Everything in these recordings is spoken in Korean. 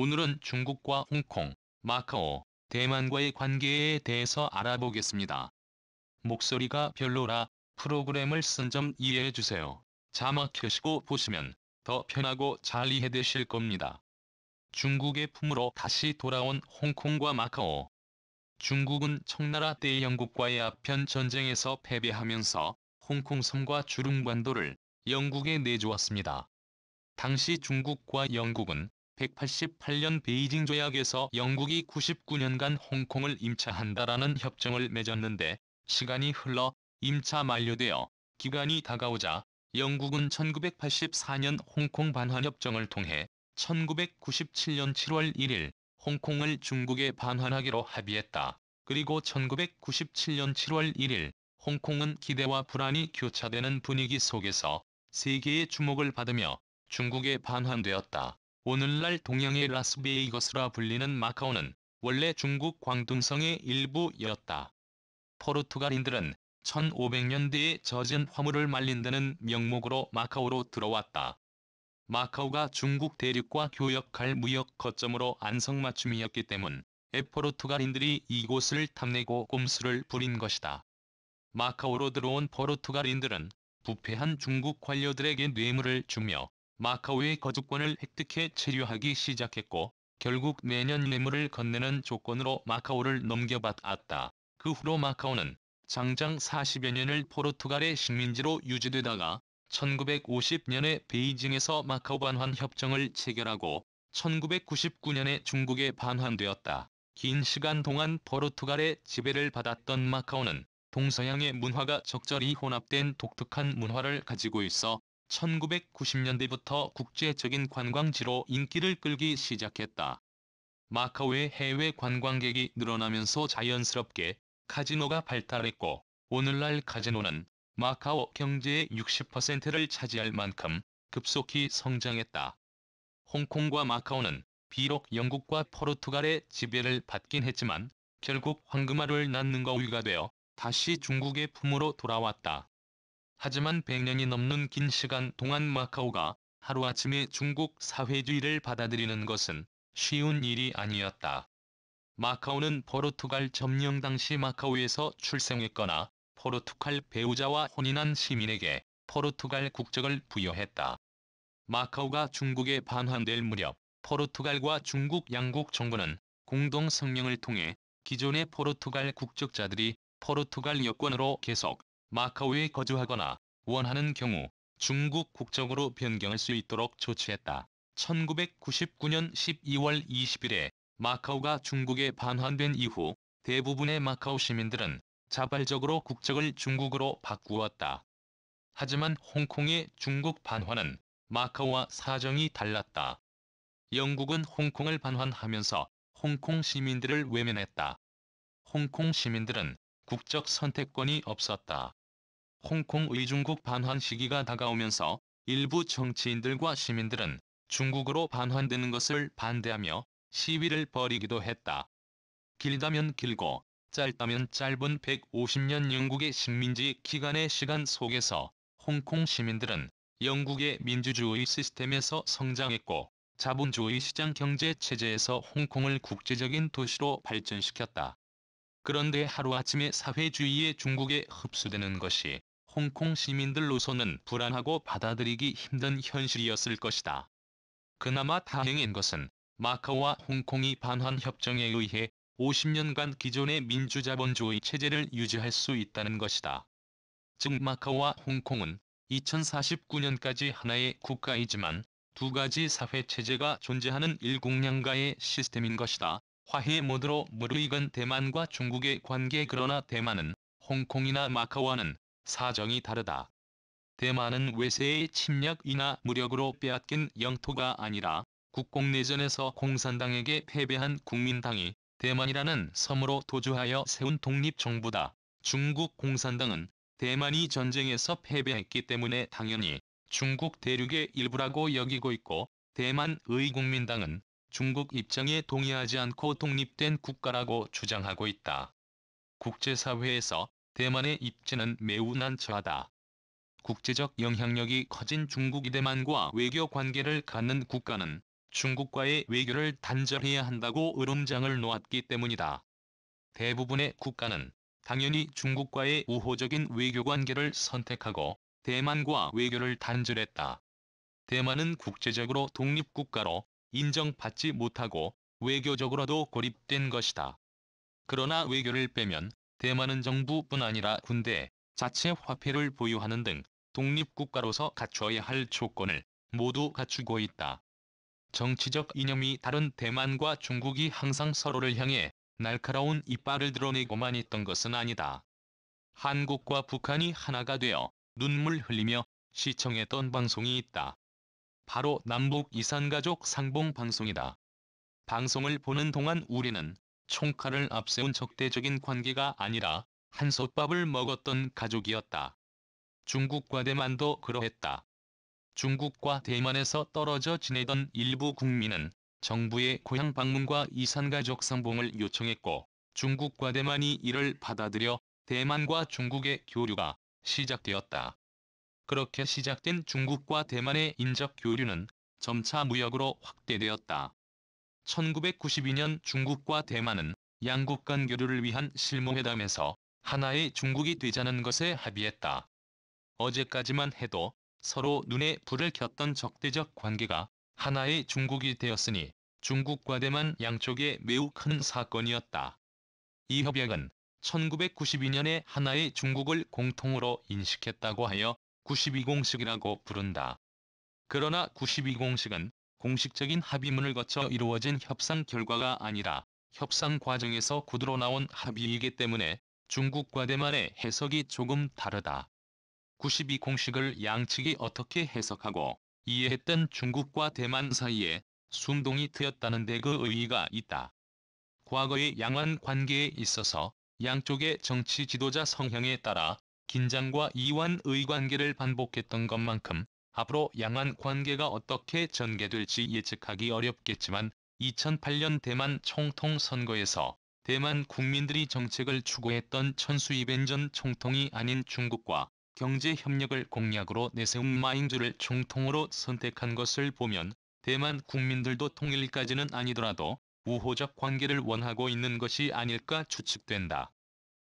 오늘은 중국과 홍콩, 마카오, 대만과의 관계에 대해서 알아보겠습니다. 목소리가 별로라 프로그램을 쓴 점 이해해주세요. 자막 켜시고 보시면 더 편하고 잘 이해되실 겁니다. 중국의 품으로 다시 돌아온 홍콩과 마카오. 중국은 청나라 때 영국과의 아편 전쟁에서 패배하면서 홍콩 섬과 주릉반도를 영국에 내주었습니다. 당시 중국과 영국은 1988년 베이징 조약에서 영국이 99년간 홍콩을 임차한다라는 협정을 맺었는데 시간이 흘러 임차 만료되어 기간이 다가오자 영국은 1984년 홍콩 반환협정을 통해 1997년 7월 1일 홍콩을 중국에 반환하기로 합의했다. 그리고 1997년 7월 1일 홍콩은 기대와 불안이 교차되는 분위기 속에서 세계의 주목을 받으며 중국에 반환되었다. 오늘날 동양의 라스베이거스라 불리는 마카오는 원래 중국 광둔성의 일부였다. 포르투갈인들은 1500년대에 젖은 화물을 말린다는 명목으로 마카오로 들어왔다. 마카오가 중국 대륙과 교역할 무역 거점으로 안성맞춤이었기 때문 에포르투갈인들이 이곳을 탐내고 꼼수를 부린 것이다. 마카오로 들어온 포르투갈인들은 부패한 중국 관료들에게 뇌물을 주며 마카오의 거주권을 획득해 체류하기 시작했고 결국 내년 뇌물을 건네는 조건으로 마카오를 넘겨받았다. 그 후로 마카오는 장장 40여 년을 포르투갈의 식민지로 유지되다가 1950년에 베이징에서 마카오 반환 협정을 체결하고 1999년에 중국에 반환되었다. 긴 시간 동안 포르투갈의 지배를 받았던 마카오는 동서양의 문화가 적절히 혼합된 독특한 문화를 가지고 있어 1990년대부터 국제적인 관광지로 인기를 끌기 시작했다. 마카오의 해외 관광객이 늘어나면서 자연스럽게 카지노가 발달했고 오늘날 카지노는 마카오 경제의 60%를 차지할 만큼 급속히 성장했다. 홍콩과 마카오는 비록 영국과 포르투갈의 지배를 받긴 했지만 결국 황금알을 낳는 거위가 되어 다시 중국의 품으로 돌아왔다. 하지만 100년이 넘는 긴 시간 동안 마카오가 하루아침에 중국 사회주의를 받아들이는 것은 쉬운 일이 아니었다. 마카오는 포르투갈 점령 당시 마카오에서 출생했거나 포르투갈 배우자와 혼인한 시민에게 포르투갈 국적을 부여했다. 마카오가 중국에 반환될 무렵 포르투갈과 중국 양국 정부는 공동 성명을 통해 기존의 포르투갈 국적자들이 포르투갈 여권으로 계속 마카오에 거주하거나 원하는 경우 중국 국적으로 변경할 수 있도록 조치했다. 1999년 12월 20일에 마카오가 중국에 반환된 이후 대부분의 마카오 시민들은 자발적으로 국적을 중국으로 바꾸었다. 하지만 홍콩의 중국 반환은 마카오와 사정이 달랐다. 영국은 홍콩을 반환하면서 홍콩 시민들을 외면했다. 홍콩 시민들은 국적 선택권이 없었다. 홍콩 의중국 반환 시기가 다가오면서 일부 정치인들과 시민들은 중국으로 반환되는 것을 반대하며 시위를 벌이기도 했다. 길다면 길고 짧다면 짧은 150년 영국의 식민지 기간의 시간 속에서 홍콩 시민들은 영국의 민주주의 시스템에서 성장했고 자본주의 시장 경제 체제에서 홍콩을 국제적인 도시로 발전시켰다. 그런데 하루아침에 사회주의의 중국에 흡수되는 것이 홍콩 시민들로서는 불안하고 받아들이기 힘든 현실이었을 것이다. 그나마 다행인 것은 마카오와 홍콩이 반환 협정에 의해 50년간 기존의 민주자본주의 체제를 유지할 수 있다는 것이다. 즉 마카오와 홍콩은 2049년까지 하나의 국가이지만 두 가지 사회체제가 존재하는 일국량가의 시스템인 것이다. 화해 모드로 무르익은 대만과 중국의 관계 그러나 대만은 홍콩이나 마카오와는 사정이 다르다. 대만은 외세의 침략이나 무력으로 빼앗긴 영토가 아니라 국공내전에서 공산당에게 패배한 국민당이 대만이라는 섬으로 도주하여 세운 독립정부다. 중국 공산당은 대만이 전쟁에서 패배했기 때문에 당연히 중국 대륙의 일부라고 여기고 있고 대만의 국민당은 중국 입장에 동의하지 않고 독립된 국가라고 주장하고 있다. 국제사회에서 대만의 입지는 매우 난처하다. 국제적 영향력이 커진 중국이 대만과 외교 관계를 갖는 국가는 중국과의 외교를 단절해야 한다고 으름장을 놓았기 때문이다. 대부분의 국가는 당연히 중국과의 우호적인 외교 관계를 선택하고 대만과 외교를 단절했다. 대만은 국제적으로 독립국가로 인정받지 못하고 외교적으로도 고립된 것이다. 그러나 외교를 빼면 대만은 정부뿐 아니라 군대, 자체 화폐를 보유하는 등 독립국가로서 갖춰야 할 조건을 모두 갖추고 있다. 정치적 이념이 다른 대만과 중국이 항상 서로를 향해 날카로운 이빨을 드러내고만 있던 것은 아니다. 한국과 북한이 하나가 되어 눈물 흘리며 시청했던 방송이 있다. 바로 남북 이산가족 상봉 방송이다. 방송을 보는 동안 우리는 총칼을 앞세운 적대적인 관계가 아니라 한솥밥을 먹었던 가족이었다. 중국과 대만도 그러했다. 중국과 대만에서 떨어져 지내던 일부 국민은 정부의 고향 방문과 이산가족 상봉을 요청했고 중국과 대만이 이를 받아들여 대만과 중국의 교류가 시작되었다. 그렇게 시작된 중국과 대만의 인적 교류는 점차 무역으로 확대되었다. 1992년 중국과 대만은 양국 간 교류를 위한 실무회담에서 하나의 중국이 되자는 것에 합의했다. 어제까지만 해도 서로 눈에 불을 켰던 적대적 관계가 하나의 중국이 되었으니 중국과 대만 양쪽에 매우 큰 사건이었다. 이 협약은 1992년에 하나의 중국을 공통으로 인식했다고 하여 92공식이라고 부른다. 그러나 92공식은 공식적인 합의문을 거쳐 이루어진 협상 결과가 아니라 협상 과정에서 구두로 나온 합의이기 때문에 중국과 대만의 해석이 조금 다르다. 92 공식을 양측이 어떻게 해석하고 이해했던 중국과 대만 사이에 숨동이 트였다는 데 그 의의가 있다. 과거의 양안 관계에 있어서 양쪽의 정치 지도자 성향에 따라 긴장과 이완의 관계를 반복했던 것만큼 앞으로 양안 관계가 어떻게 전개될지 예측하기 어렵겠지만 2008년 대만 총통 선거에서 대만 국민들이 정책을 추구했던 천수이벤 전 총통이 아닌 중국과 경제협력을 공약으로 내세운 마잉주를 총통으로 선택한 것을 보면 대만 국민들도 통일까지는 아니더라도 우호적 관계를 원하고 있는 것이 아닐까 추측된다.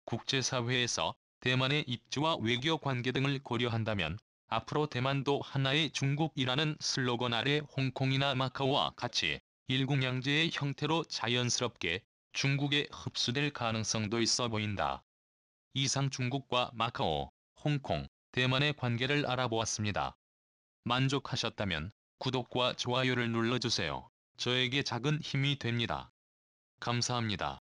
국제사회에서 대만의 입지와 외교 관계 등을 고려한다면 앞으로 대만도 하나의 중국이라는 슬로건 아래 홍콩이나 마카오와 같이 일국양제의 형태로 자연스럽게 중국에 흡수될 가능성도 있어 보인다. 이상 중국과 마카오, 홍콩, 대만의 관계를 알아보았습니다. 만족하셨다면 구독과 좋아요를 눌러주세요. 저에게 작은 힘이 됩니다. 감사합니다.